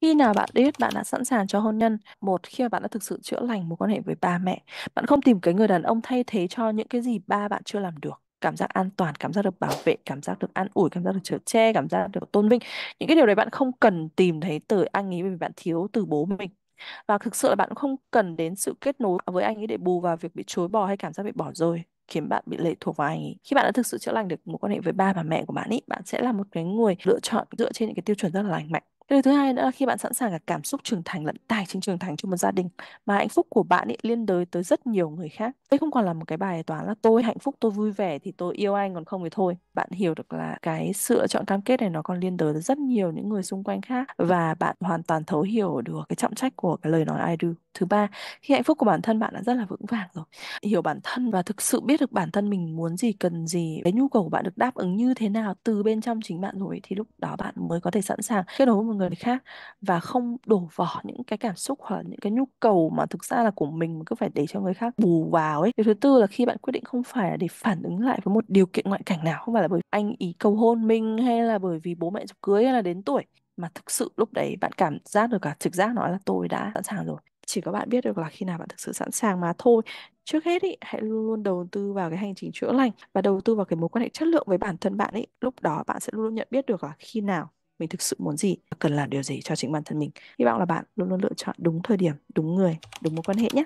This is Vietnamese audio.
Khi nào bạn biết bạn đã sẵn sàng cho hôn nhân? Một, khi mà bạn đã thực sự chữa lành mối quan hệ với ba mẹ. Bạn không tìm cái người đàn ông thay thế cho những cái gì ba bạn chưa làm được cảm giác an toàn, cảm giác được bảo vệ, cảm giác được an ủi, cảm giác được chở che, cảm giác được tôn vinh. Những cái điều đấy bạn không cần tìm thấy từ anh ấy vì bạn thiếu từ bố mình. Và thực sự là bạn không cần đến sự kết nối với anh ấy để bù vào việc bị chối bỏ hay cảm giác bị bỏ rơi khiến bạn bị lệ thuộc vào anh ấy. Khi bạn đã thực sự chữa lành được mối quan hệ với ba và mẹ của bạn ấy, bạn sẽ là một cái người lựa chọn dựa trên những cái tiêu chuẩn rất là lành mạnh. Điều thứ hai nữa là khi bạn sẵn sàng cả cảm xúc trưởng thành lẫn tài chính trưởng thành cho một gia đình mà hạnh phúc của bạn ấy liên đới tới rất nhiều người khác. Đây không còn là một cái bài toán là tôi hạnh phúc, tôi vui vẻ thì tôi yêu anh còn không thì thôi. Bạn hiểu được là cái sự chọn cam kết này nó còn liên đới tới rất nhiều những người xung quanh khác và bạn hoàn toàn thấu hiểu được cái trọng trách của cái lời nói I do. Thứ ba, khi hạnh phúc của bản thân bạn đã rất là vững vàng rồi. Hiểu bản thân và thực sự biết được bản thân mình muốn gì, cần gì, cái nhu cầu của bạn được đáp ứng như thế nào từ bên trong chính bạn rồi thì lúc đó bạn mới có thể sẵn sàng kết nối một người khác và không đổ vỏ những cái cảm xúc hoặc là những cái nhu cầu mà thực ra là của mình mà cứ phải để cho người khác bù vào ấy điều thứ tư là khi bạn quyết định không phải là để phản ứng lại với một điều kiện ngoại cảnh nào không phải là bởi anh ý cầu hôn mình hay là bởi vì bố mẹ chụp cưới hay là đến tuổi mà thực sự lúc đấy bạn cảm giác được cả trực giác nói là tôi đã sẵn sàng rồi chỉ có bạn biết được là khi nào bạn thực sự sẵn sàng mà thôi trước hết ý, hãy luôn luôn đầu tư vào cái hành trình chữa lành và đầu tư vào cái mối quan hệ chất lượng với bản thân bạn ấy lúc đó bạn sẽ luôn nhận biết được là khi nào mình thực sự muốn gì cần làm điều gì cho chính bản thân mình hy vọng là bạn luôn luôn lựa chọn đúng thời điểm đúng người đúng mối quan hệ nhé